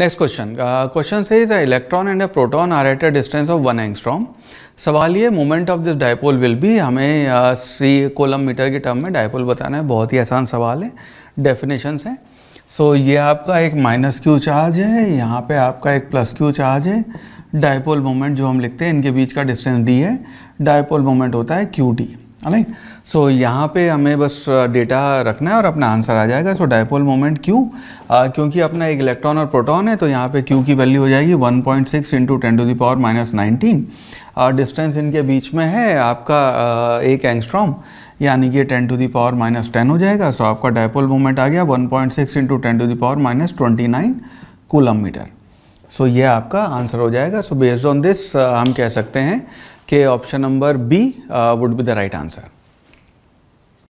next question question से is electron and a proton are at a distance of one angstrom सवाल ये moment of this dipole will भी हमें C coulomb metre के term में dipole बताना है बहुत ही आसान सवाल है डेफिनेशन है सो so, ये आपका एक माइनस क्यू चार्ज है यहाँ पे आपका एक प्लस क्यू चार्ज है डायपोल मोमेंट जो हम लिखते हैं इनके बीच का डिस्टेंस डी है डायपोल मोमेंट होता है क्यू डी राइट सो यहाँ पे हमें बस डेटा रखना है और अपना आंसर आ जाएगा सो डायपोल मोमेंट क्यों क्योंकि अपना एक इलेक्ट्रॉन और प्रोटॉन है तो यहाँ पे क्यू की वैल्यू हो जाएगी 1.6 point six into ten to the power minus nineteen और डिस्टेंस इनके बीच में है आपका uh, एक एंगस्ट्रॉम यानी कि ten to power minus ten हो जाएगा सो so, आपका डायपोल मोमेंट आ गया one point six into ten to the power minus twenty nine metre so so, ये आपका आंसर हो जाएगा सो बेस्ड ऑन दिस हम कह सकते हैं कि option number B would be the right answer